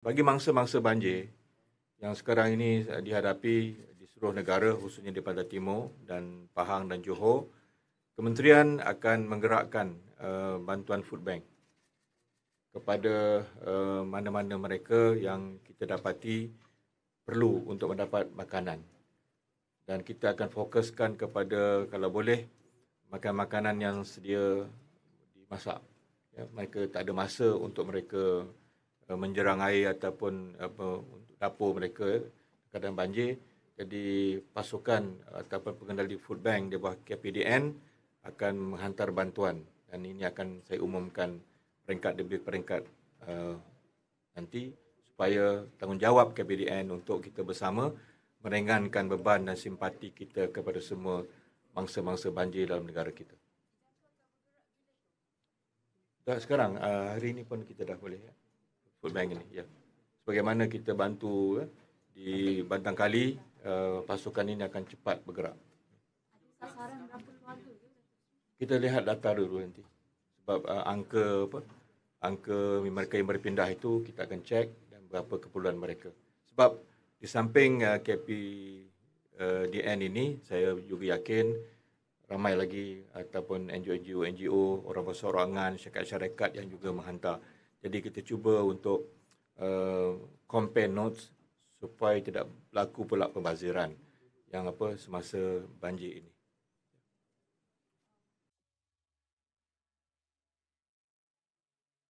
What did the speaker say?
bagi mangsa-mangsa banjir yang sekarang ini dihadapi di seluruh negara khususnya di Pantai Timur dan Pahang dan Johor, kementerian akan menggerakkan uh, bantuan food bank kepada uh, mana-mana mereka yang kita dapati perlu untuk mendapat makanan. Dan kita akan fokuskan kepada kalau boleh makan makanan yang sedia dimasak. Ya, mereka tak ada masa untuk mereka Eh, menjerang air ataupun apa untuk dapur mereka keadaan banjir jadi pasukan ataupun pengendali food bank di bawah KPDN akan menghantar bantuan dan ini akan saya umumkan peringkat demi peringkat uh, nanti supaya tanggungjawab KPDN untuk kita bersama meringankan beban dan simpati kita kepada semua mangsa-mangsa banjir dalam negara kita. Dah sekarang eh, hari ini pun kita dah boleh ya food bank ini. Ya. Bagaimana kita bantu ya, di Bantang Kali uh, pasukan ini akan cepat bergerak. Kita lihat data dulu nanti. Sebab uh, angka apa? Angka mereka yang berpindah itu kita akan cek dan berapa keperluan mereka. Sebab di samping uh, eh, KP DN ini saya juga yakin ramai lagi ataupun NGO-NGO, orang bersorangan, syarikat-syarikat yang juga menghantar. Jadi kita cuba untuk uh, compare notes supaya tidak berlaku pula pembaziran yang apa semasa banjir ini.